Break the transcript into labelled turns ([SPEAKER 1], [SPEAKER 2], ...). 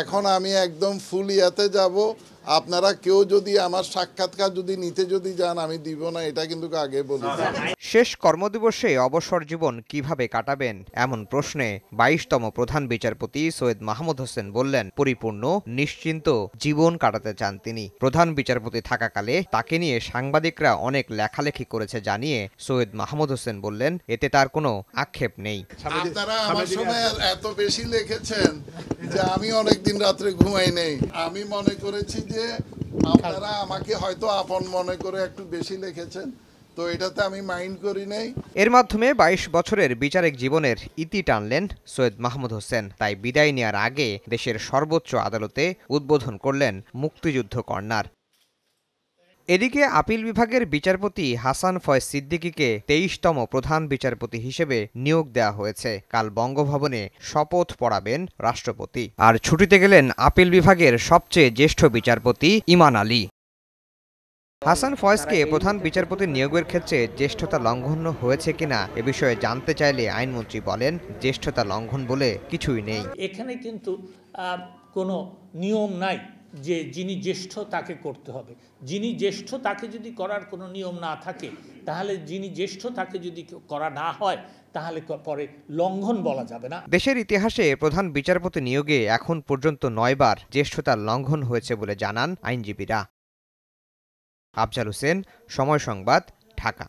[SPEAKER 1] এখন আমি একদম ফুলিয়াতে যাব আপনারা কেউ যদি আমার সাক্ষাৎকার যদি নিতে যদি যান আমি দিব না এটা কিন্তু আগে বলি
[SPEAKER 2] শেষ কর্মদিবসে অবসর জীবন কিভাবে কাটাবেন এমন প্রশ্নে বাইশতম প্রধান বিচারপতি সৈয়দ মাহমুদ হোসেন বললেন পরিপূর্ণ নিশ্চিন্ত জীবন কাটাতে চান তিনি প্রধান বিচারপতি থাকাকালে তাকে নিয়ে সাংবাদিকরা অনেক লেখালেখি করেছে জানিয়ে সৈয়দ মাহমুদ হোসেন বললেন এতে তার কোনো আক্ষেপ নেই আপনারা আমার সময়
[SPEAKER 1] এত বেশি লিখেছেন যে আমি অনেকদিন রাত্রে ঘুমাই নেই আমি মনে করেছি যে আপনারা আমাকে হয়তো আপন মনে করে একটু বেশি লিখেছেন তো এটাতে আমি মাইন্ড করি নাই
[SPEAKER 2] এর মাধ্যমে ২২ বছরের বিচারিক জীবনের ইতি টানলেন সৈয়দ মাহমুদ হোসেন তাই বিদায় নেওয়ার আগে দেশের সর্বোচ্চ আদালতে উদ্বোধন করলেন মুক্তিযুদ্ধ কর্নার এদিকে আপিল বিভাগের বিচারপতি হাসান ফয়েজ সিদ্দিকীকে তেইশতম প্রধান বিচারপতি হিসেবে নিয়োগ দেওয়া হয়েছে কাল বঙ্গভবনে শপথ পড়াবেন রাষ্ট্রপতি আর ছুটিতে গেলেন আপিল বিভাগের সবচেয়ে জ্যেষ্ঠ বিচারপতি ইমান আলী হাসান ফয়েজকে প্রধান বিচারপতি নিয়োগের ক্ষেত্রে জ্যেষ্ঠতা লঙ্ঘন হয়েছে কিনা এ বিষয়ে জানতে চাইলে আইনমন্ত্রী বলেন জ্যেষ্ঠতা লঙ্ঘন বলে কিছুই নেই এখানে কিন্তু কোনো নিয়ম নাই যে যিনি জ্যেষ্ঠ তাকে করতে হবে যিনি জ্যেষ্ঠ তাকে যদি করার কোনো নিয়ম না থাকে তাহলে যিনি জ্যেষ্ঠ তাকে যদি করা না হয় তাহলে পরে লঙ্ঘন বলা যাবে না দেশের ইতিহাসে প্রধান বিচারপতি নিয়োগে এখন পর্যন্ত নয়বার জ্যেষ্ঠতার লঙ্ঘন হয়েছে বলে জানান আইনজীবীরা আফজাল হোসেন সময় সংবাদ ঢাকা